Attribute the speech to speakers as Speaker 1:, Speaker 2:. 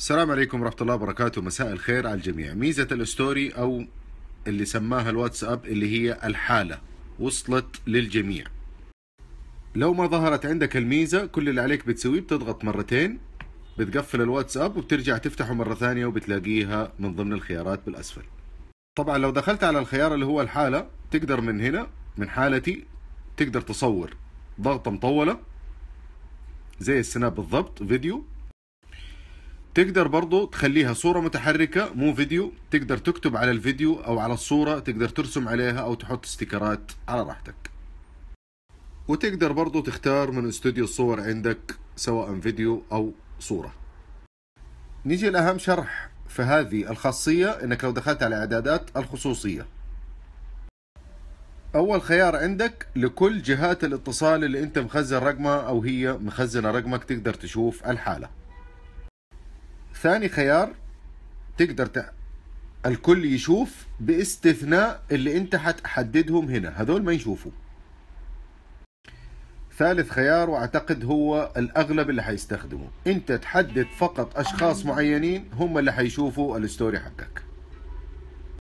Speaker 1: السلام عليكم ورحمة الله وبركاته مساء الخير على الجميع ميزة الستوري أو اللي سماها الواتساب اللي هي الحالة وصلت للجميع لو ما ظهرت عندك الميزة كل اللي عليك بتسويه بتضغط مرتين بتقفل الواتساب وبترجع تفتحه مرة ثانية وبتلاقيها من ضمن الخيارات بالأسفل طبعا لو دخلت على الخيار اللي هو الحالة تقدر من هنا من حالتي تقدر تصور ضغطة مطولة زي السناب بالضبط فيديو تقدر برضو تخليها صورة متحركة مو فيديو تقدر تكتب على الفيديو أو على الصورة تقدر ترسم عليها أو تحط استيكرات على راحتك وتقدر برضو تختار من استوديو الصور عندك سواء فيديو أو صورة نيجي لأهم شرح في هذه الخاصية إنك لو دخلت على إعدادات الخصوصية أول خيار عندك لكل جهات الاتصال اللي أنت مخزن رقمها أو هي مخزنة رقمك تقدر تشوف الحالة ثاني خيار تقدر ت... الكل يشوف باستثناء اللي انت هتحددهم هنا هذول ما يشوفوا ثالث خيار واعتقد هو الاغلب اللي حيستخدمه انت تحدد فقط اشخاص معينين هم اللي حيشوفوا الستوري حقك